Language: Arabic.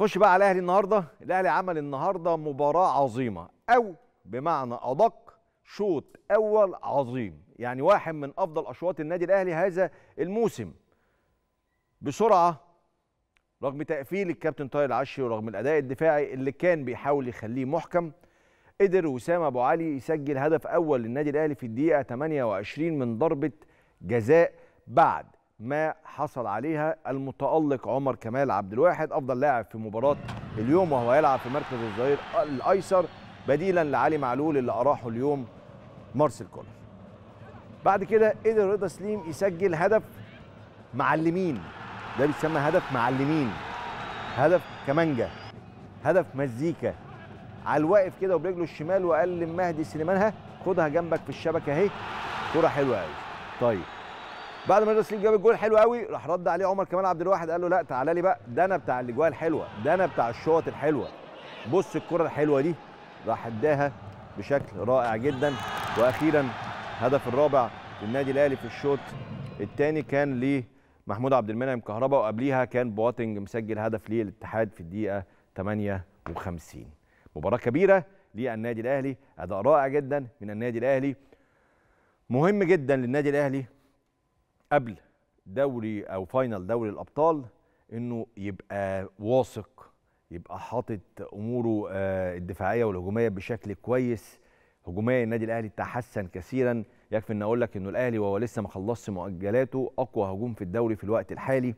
خش بقى على الاهلي النهارده الاهلي عمل النهارده مباراه عظيمه او بمعنى ادق شوط اول عظيم يعني واحد من افضل اشواط النادي الاهلي هذا الموسم بسرعه رغم تقفيل الكابتن طاهر العشري ورغم الاداء الدفاعي اللي كان بيحاول يخليه محكم قدر وسام ابو علي يسجل هدف اول للنادي الاهلي في الدقيقه 28 من ضربه جزاء بعد ما حصل عليها المتألق عمر كمال عبد الواحد أفضل لاعب في مباراة اليوم وهو يلعب في مركز الظهير الأيسر بديلا لعلي معلول اللي أراحه اليوم مارسيل كولر بعد كده قدر رضا سليم يسجل هدف معلمين ده بيسمى هدف معلمين هدف كمانجا هدف مزيكا على الواقف كده وبرجله الشمال وقال لمهدي سليمان ها خدها جنبك في الشبكه اهي كوره حلوه قوي طيب بعد ما الريس سليم جاب الجول حلو قوي راح رد عليه عمر كمال عبد الواحد قال له لا تعالى لي بقى ده انا بتاع الاجوال الحلوه ده انا بتاع الشوط الحلوه بص الكره الحلوه دي راح اداها بشكل رائع جدا واخيرا هدف الرابع للنادي الاهلي في الشوط الثاني كان لمحمود عبد المنعم كهربا وقبليها كان بواتنج مسجل هدف للاتحاد في الدقيقه 58 مباراه كبيره للنادي الاهلي اداء رائع جدا من النادي الاهلي مهم جدا للنادي الاهلي قبل دوري او فاينل دوري الابطال انه يبقى واثق يبقى حاطط اموره آه، الدفاعيه والهجوميه بشكل كويس هجوميه النادي الاهلي تحسن كثيرا يكفي ان اقول لك انه الاهلي وهو لسه ما خلصش مؤجلاته اقوى هجوم في الدوري في الوقت الحالي